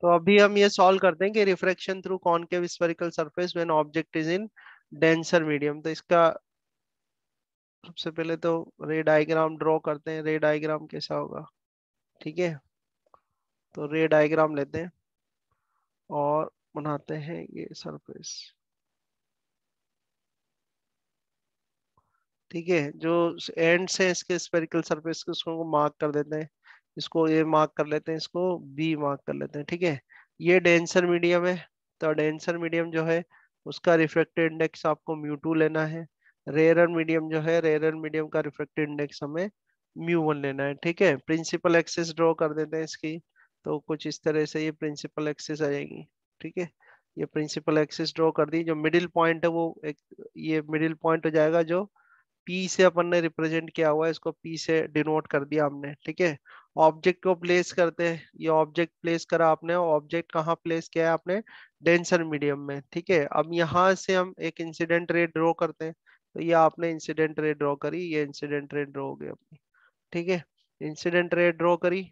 तो अभी हम ये सॉल्व करते हैं कि refraction through concave spherical surface when object is in denser medium तो इसका सबसे पहले तो रे डायग्राम ड्रॉ करते हैं रे डायग्राम कैसा होगा ठीक है तो रे डायग्राम लेते हैं और बनाते हैं ये सरफेस ठीक है जो एंड से इसके स्पेरिकल सरफेस को मार्क कर देते हैं इसको ए मार्क कर लेते हैं इसको बी मार्क कर लेते हैं ठीक है ये डेंसर मीडियम है तो डेंसर मीडियम जो है उसका रिफ्रेक्टिव इंडेक्स आपको म्यू टू लेना है रेयर मीडियम जो है रेयर मीडियम का रिफ्रेक्टिव इंडेक्स हमें म्यू वन लेना है ठीक है प्रिंसिपल एक्सेस ड्रॉ कर देते हैं इसकी तो कुछ इस तरह से ये प्रिंसिपल एक्सेस आ जाएगी ठीक है ये प्रिंसिपल एक्सेस ड्रॉ कर दी जो मिडिल पॉइंट है वो एक ये मिडिल पॉइंट हो जाएगा जो पी से अपन ने रिप्रेजेंट किया हुआ है इसको पी से डिनोट कर दिया हमने ठीक है ऑब्जेक्ट को प्लेस करते हैं ये ऑब्जेक्ट प्लेस करा आपने ऑब्जेक्ट कहाँ प्लेस किया है आपने डेंसर मीडियम में ठीक है अब यहाँ से हम एक इंसिडेंट रे ड्रॉ करते हैं तो ये आपने इंसिडेंट रे ड्रॉ करी ये इंसिडेंट रे ड्रॉ हो गई अपनी ठीक है इंसिडेंट रे ड्रॉ करी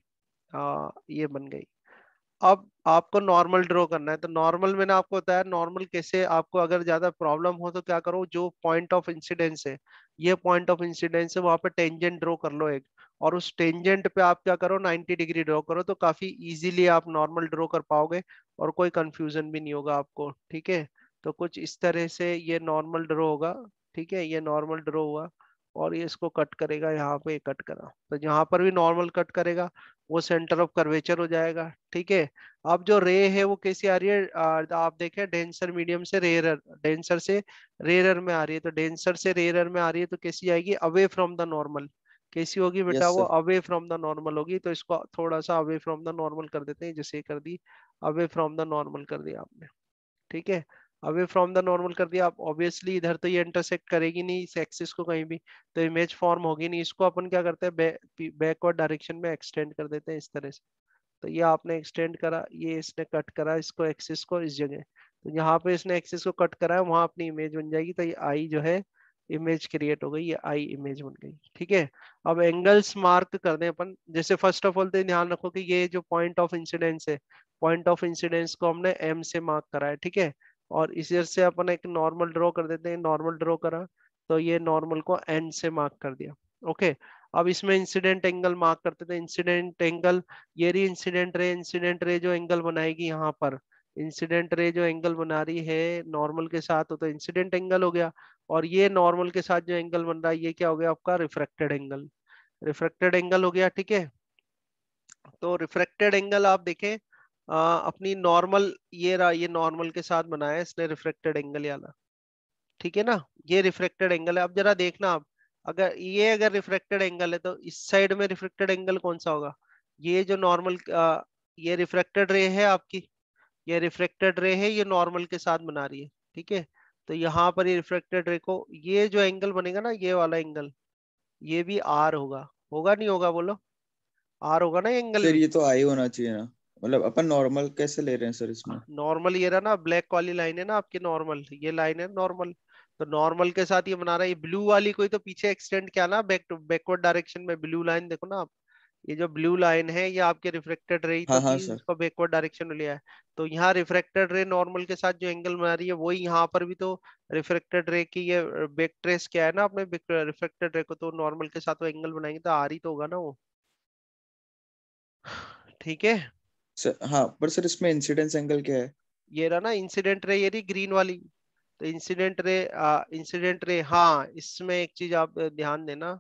आ, ये बन गई अब आपको नॉर्मल ड्रॉ करना है तो नॉर्मल मैंने आपको बताया नॉर्मल कैसे आपको अगर ज्यादा प्रॉब्लम हो तो क्या करो जो पॉइंट ऑफ इंसिडेंस है ये पॉइंट ऑफ इंसिडेंस है वहां पे टेंजेंट ड्रॉ कर लो एक और उस टेंजेंट पे आप क्या करो 90 डिग्री ड्रॉ करो तो काफी इजीली आप नॉर्मल ड्रॉ कर पाओगे और कोई कंफ्यूजन भी नहीं होगा आपको ठीक है तो कुछ इस तरह से ये नॉर्मल ड्रॉ होगा ठीक है ये नॉर्मल ड्रॉ हुआ और ये इसको कट करेगा यहाँ पे कट करा तो यहाँ पर भी नॉर्मल कट करेगा वो सेंटर ऑफ कर्वेचर हो जाएगा ठीक है अब जो रे है वो कैसी आ रही है आप देखें डेंसर मीडियम से रेरर डेंसर से रेरर में आ रही है तो डेंसर से रेरर में आ रही है तो कैसी आएगी अवे फ्रॉम द नॉर्मल कैसी होगी बेटा yes, वो अवे फ्रॉम द नॉर्मल होगी तो इसको थोड़ा सा अवे फ्रॉम द नॉर्मल कर देते हैं जैसे कर दी अवे फ्रॉम द नॉर्मल कर दिया आपने ठीक है अवे फ्रॉम द नॉर्मल कर दिया आप ऑब्वियसली इधर तो ये इंटरसेक्ट करेगी नहीं इस एक्सिस को कहीं भी तो इमेज फॉर्म होगी नहीं इसको अपन क्या करते हैं बैकवर्ड डायरेक्शन में एक्सटेंड कर देते हैं इस तरह से तो ये आपने एक्सटेंड करा ये इसने कट करा इसको एक्सिस को इस जगह तो यहाँ पे इसने एक्सिस को कट करा है वहां अपनी इमेज बन जाएगी तो ये आई जो है इमेज क्रिएट हो गई ये आई इमेज बन गई ठीक है अब एंगल्स मार्क कर दें अपन जैसे फर्स्ट ऑफ ऑल तो ध्यान रखो कि ये जो पॉइंट ऑफ इंसिडेंस है पॉइंट ऑफ इंसिडेंस को हमने एम से मार्क करा है ठीक है और इधर से अपन एक नॉर्मल ड्रॉ कर देते हैं नॉर्मल ड्रॉ करा तो ये नॉर्मल को एंड से मार्क कर दिया ओके अब इसमें इंसिडेंट एंगल मार्क करते थे इंसिडेंट एंगल ये रही इंसिडेंट रे इंसिडेंट रे जो एंगल बनाएगी यहाँ पर इंसिडेंट रे जो एंगल बना रही है नॉर्मल के साथ तो इंसिडेंट एंगल हो गया और ये नॉर्मल के साथ जो एंगल बन रहा है ये क्या हो गया आपका रिफ्रेक्टेड एंगल रिफ्रेक्टेड एंगल हो गया ठीक है तो रिफ्रेक्टेड एंगल आप देखें आ, अपनी नॉर्मल ये रहा ये नॉर्मल के साथ बनाया इसने रिफ्रेक्टेड एंगल वाला ठीक है ना ये रिफ्रेक्टेड एंगल है अब जरा देखना आप अगर ये अगर रिफ्रेक्टेड एंगल है तो इस साइड में रिफ्रेक्टेड एंगल कौन सा होगा ये जो नॉर्मल ये रिफ्रेक्टेड रे है आपकी ये रिफ्रेक्टेड रे है ये नॉर्मल के साथ बना रही है ठीक है तो यहाँ पर ये रिफ्रेक्टेड रे को ये जो एंगल बनेगा ना ये वाला एंगल ये भी आर होगा होगा नहीं होगा बोलो आर होगा ना एंगल ये तो आई होना चाहिए ना मतलब अपन नॉर्मल कैसे ले रहे हैं सर इसमें नॉर्मल ये रहा ना ब्लैक वाली लाइन है ना आपकी नॉर्मल ये लाइन है नॉर्मल तो नॉर्मल के साथ ये बना रहा है ब्लू वाली कोई तो पीछे एक्सटेंड क्या ना बैक टू बैकवर्ड डायरेक्शन में ब्लू लाइन देखो ना आप ये जो ब्लू लाइन है ये आपके रिफ्रेक्टेड रे हाँ, तो हाँ, उसको बैकवर्ड डायरेक्शन में लिया है तो यहाँ रिफ्रेक्टेड रे नॉर्मल के साथ जो एंगल बना रही है वही यहाँ पर भी तो रिफ्रेक्टेड रे की ये बैक ट्रेस क्या है ना अपने रिफ्रेक्टेड रे को तो नॉर्मल के साथ वो एंगल बनाएंगे तो आ रही तो होगा ना वो ठीक है सर हाँ पर सर इसमें इंसिडेंस एंगल क्या है ये रहा ना इंसिडेंट रे ये रही ग्रीन वाली तो इंसिडेंट रे इंसिडेंट रे हाँ इसमें एक चीज आप ध्यान देना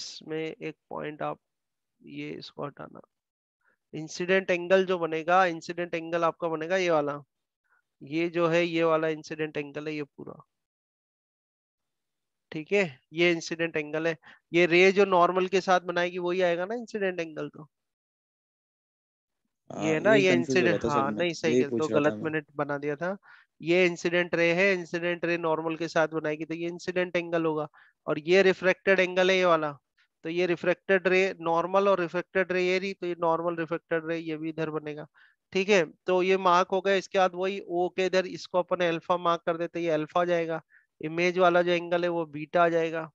इसमें एक पॉइंट आप ये इसको हटाना इंसिडेंट एंगल जो बनेगा इंसिडेंट एंगल आपका बनेगा ये वाला ये जो है ये वाला इंसिडेंट एंगल है ये पूरा ठीक है ये इंसिडेंट एंगल है ये रे जो नॉर्मल के साथ बनाएगी वही आएगा ना इंसिडेंट एंगल तो हाँ, ये ना ये इंसिडेंट हाँ नहीं सही है तो गलत मिनट बना दिया था ये इंसिडेंट रे है इंसिडेंट रे नॉर्मल के साथ बनाएगी तो ये इंसिडेंट एंगल होगा और ये रिफ्रेक्टेड एंगल है ये वाला तो ये रिफ्रेक्टेड रे नॉर्मल और रिफ्रेक्टेड रे ये रही तो ये नॉर्मल रिफ्रेक्टेड रे ये भी इधर बनेगा ठीक है तो ये मार्क हो गया इसके बाद वही ओ के इधर इसको अपन एल्फा मार्क कर देते ये एल्फा जाएगा इमेज वाला जो एंगल है वो बीटा आ जाएगा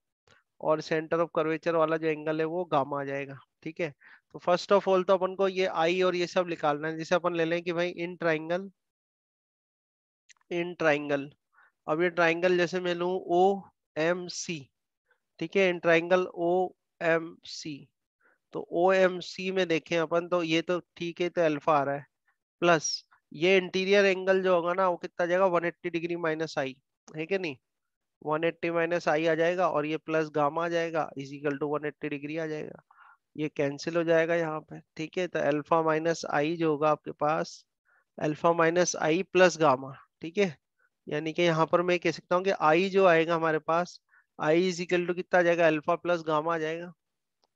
और सेंटर ऑफ कर्वेचर वाला जो एंगल है वो गामा आ जाएगा ठीक है तो फर्स्ट ऑफ ऑल तो अपन को ये आई और ये सब निकालना है जिसे अपन ले लें कि भाई इन ट्राइंगल इन ट्राइंगल अब ये ट्राइंगल जैसे मैं लू ओ एम सी ठीक है in triangle O M C तो ओ एम सी में देखें अपन तो ये तो ठीक है तो अल्फा आ रहा है प्लस ये इंटीरियर एंगल जो होगा ना वो कितना जाएगा 180 डिग्री माइनस आई है कि नहीं 180 एट्टी माइनस आई आ जाएगा और ये प्लस गामा आ जाएगा इजिकल टू 180 डिग्री आ जाएगा ये कैंसिल हो जाएगा यहाँ पे ठीक है तो अल्फा माइनस आई जो होगा आपके पास alpha minus I plus gamma ठीक है यानी कि यहाँ पर मैं कह सकता हूँ कि आई जो आएगा हमारे पास आई इज इक्वल टू कितना जाएगा अल्फा प्लस गामा आ जाएगा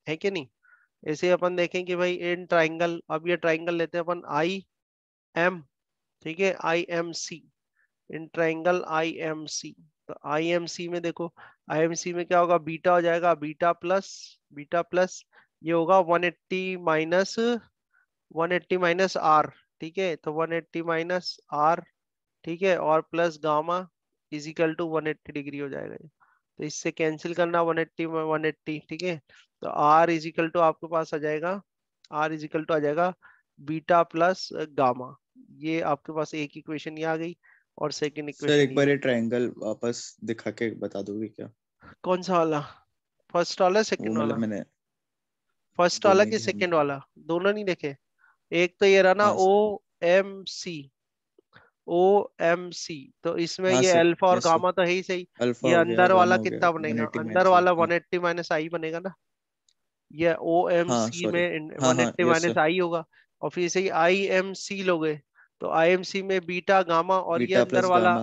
है कि नहीं ऐसे अपन देखें कि भाई इन ट्राइंगल अब ये ट्राइंगल लेते हैं अपन आई एम ठीक है I M C in triangle I M C तो आई एम सी में देखो आई एम सी में क्या होगा बीटा हो जाएगा बीटा प्लस बीटा प्लस ये होगा 180 eighty minus one eighty minus R ठीक है तो 180 एट्टी माइनस आर ठीक है और plus gamma is equal to 180 degree हो जाएगा तो इससे कैंसिल करना 180 180 ठीक है तो आर इजिकल टू आपके पास आ जाएगा आर इजिकल टू आ जाएगा बीटा प्लस गामा ये आपके पास एक इक्वेशन ये आ गई और सेकेंड इक्वेशन एक बार ट्राइंगल वापस दिखा के बता दोगे क्या कौन सा वाला फर्स्ट वाला सेकेंड मतलब वाला मैंने फर्स्ट वाला कि सेकंड वाला दोनों नहीं देखे एक तो ये रहा ना O M C O M C तो इसमें हाँ, ये अल्फा और गामा तो है ही सही ये अंदर वाला कितना बनेगा अंदर वाला वन एट्टी माइनस आई बनेगा ना ये ओ एम सी में वन एट्टी माइनस आई होगा और फिर से आई एम सी लोगे तो आई एम सी में बीटा गामा और ये अंदर वाला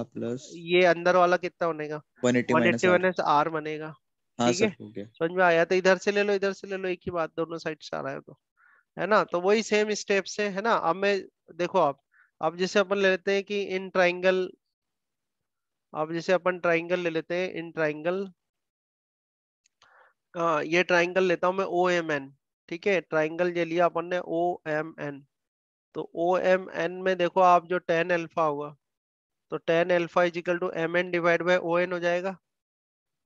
ये अंदर वाला कितना बनेगा वन एट्टी माइनस आर बनेगा हाँ ठीक है समझ में आया तो इधर से ले लो इधर से ले लो एक ही बात दोनों साइड से आ रहा है तो है ना तो वही सेम स्टेप से है ना अब मैं देखो आप अब जैसे अपन ले लेते हैं कि इन ट्राइंगल अब जैसे अपन ट्राइंगल ले लेते हैं इन ट्राइंगल ये ट्राइंगल लेता हूँ मैं ओ एम एन ठीक है ट्राइंगल ये लिया अपन ने ओ एम एन तो ओ एम एन में देखो आप जो टेन एल्फा होगा तो tan alpha is equal to M N divide by O N हो जाएगा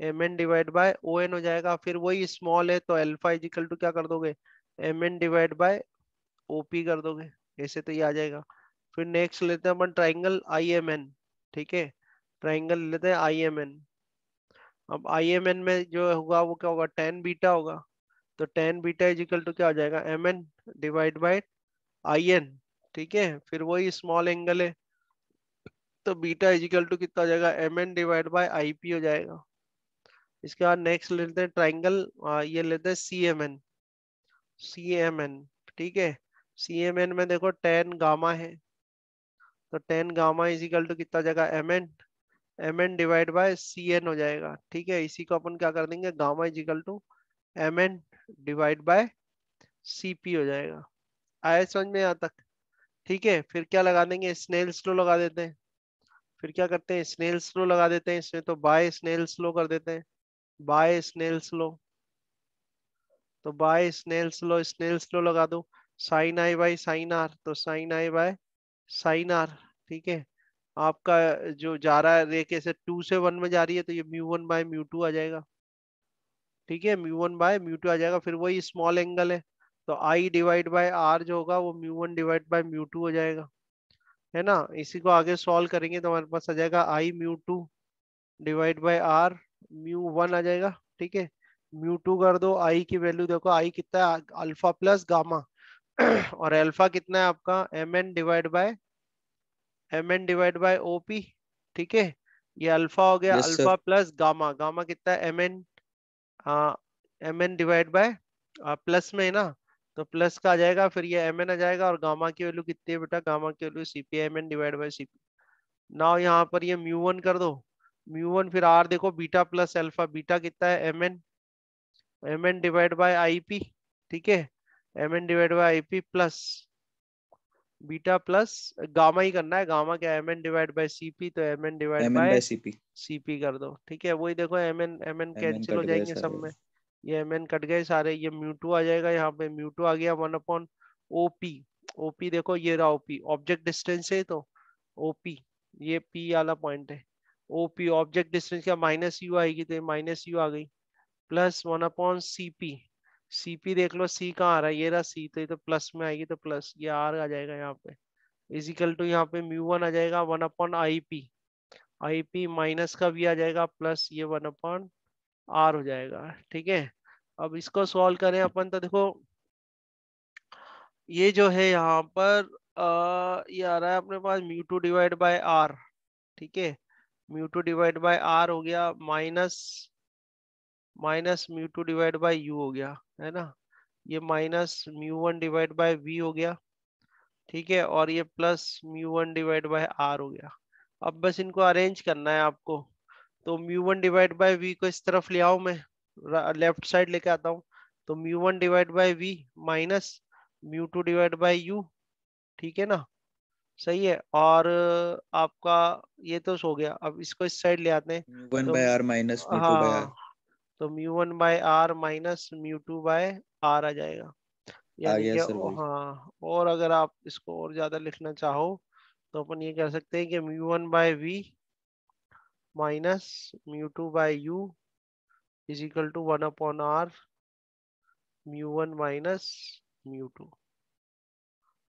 M N divide by O N हो जाएगा फिर वही स्मॉल है तो एल्फा इजिकल टू क्या कर दोगे M N divide by O P कर दोगे ऐसे तो ये आ जाएगा फिर नेक्स्ट लेते हैं अपन ट्राइंगल आई एम एन ठीक है ट्राइंगल लेते हैं आई एम एन अब आई एम एन में जो होगा वो क्या होगा टेन बीटा होगा तो टेन बीटा इजिकल टू क्या हो जाएगा M N divide by I N ठीक है फिर वही स्मॉल एंगल है तो बीटा इजिकल टू कितना हो जाएगा M N divide by I P हो जाएगा इसके बाद नेक्स्ट लेते हैं ट्राइंगल ये लेते हैं C M N C M N ठीक है सी एम एन में देखो टेन गामा है तो टेन गामा इजिकल टू कितना जगह M N M N divide by C N हो जाएगा ठीक है इसी को अपन क्या कर देंगे gamma is equal to M N divide by C P हो जाएगा आया समझ में यहाँ तक ठीक है फिर क्या लगा देंगे स्नेल स्लो लगा देते हैं फिर क्या करते हैं स्नेल स्लो लगा देते हैं इसमें तो बाय स्नेल स्लो कर देते हैं बाय स्नेल्स लो तो by Snell's law Snell's law लगा दो sine I by sine R तो sine I by sine R ठीक है आपका जो जा रहा है रेखे से टू से वन में जा रही है तो ये mu one by mu two आ जाएगा ठीक है mu one by mu two आ जाएगा फिर वही स्मॉल एंगल है तो आई डिवाइड बाय आर जो होगा वो mu one divide by mu two हो जाएगा है ना इसी को आगे सॉल्व करेंगे तो हमारे पास आ जाएगा I mu two divide by R mu one आ जाएगा ठीक है म्यू टू कर दो आई की वैल्यू देखो आई कितना है अल्फा प्लस गामा और अल्फा कितना है आपका M N divide by M N divide by OP ठीक है ये अल्फा हो गया yes, alpha plus gamma gamma कितना है M N M N divide by plus में है ना तो प्लस का आ जाएगा फिर ये एम एन आ जाएगा और गामा की वैल्यू कितनी है बेटा गामा की value C P M N divide by C now यहाँ पर ये म्यू वन कर दो म्यू वन फिर आर देखो बीटा प्लस अल्फा बीटा कितना है M N M N divide by I P ठीक है M N divide by I P plus beta plus gamma ही करना है गामा क्या M N divide by CP तो M N divide by CP CP कर दो ठीक है वही देखो M N M N cancel हो जाएंगे सब में ये एम एन कट गए सारे ये म्यू टू आ जाएगा यहाँ पे म्यू टू आ गया वन अपॉन ओपी ओपी देखो ये रहा ओपी ऑब्जेक्ट डिस्टेंस है तो ओपी ये पी वाला पॉइंट है ओपी ऑब्जेक्ट डिस्टेंस क्या माइनस यू आएगी तो माइनस यू आ गई plus one upon CP CP देख लो सी कहाँ आ रहा है ये रहा सी तो ये तो प्लस में आएगी तो प्लस ये आर आ जाएगा यहाँ पे इजिकल टू यहाँ पे म्यू वन आ जाएगा one upon I P I P minus का भी आ जाएगा प्लस ये वन अपॉन आर हो जाएगा ठीक है अब इसको सॉल्व करें अपन तो देखो ये जो है यहाँ पर आ, ये आ रहा है अपने पास mu two divide by R ठीक है mu two divide by R हो गया minus minus mu two divide by U हो गया है ना ये minus mu one divide by V हो गया ठीक है और ये plus mu one divide by R हो गया अब बस इनको अरेंज करना है आपको तो mu one divide by V को इस तरफ ले आओ मैं लेफ्ट साइड लेके आता हूँ तो mu one divide by V minus mu two divide by U ठीक है ना सही है और आपका ये तो सो गया अब इसको इस साइड ले आते हैं तो mu one by R minus mu two by R आ जाएगा हाँ और अगर आप इसको और ज्यादा लिखना चाहो तो अपन ये कह सकते हैं कि mu one by V minus mu two by U is equal to one upon R mu one minus mu two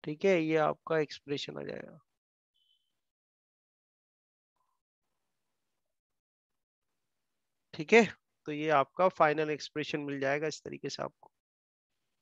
ठीक है ये आपका एक्सप्रेशन आ जाएगा ठीक है तो ये आपका फाइनल एक्सप्रेशन मिल जाएगा इस तरीके से आपको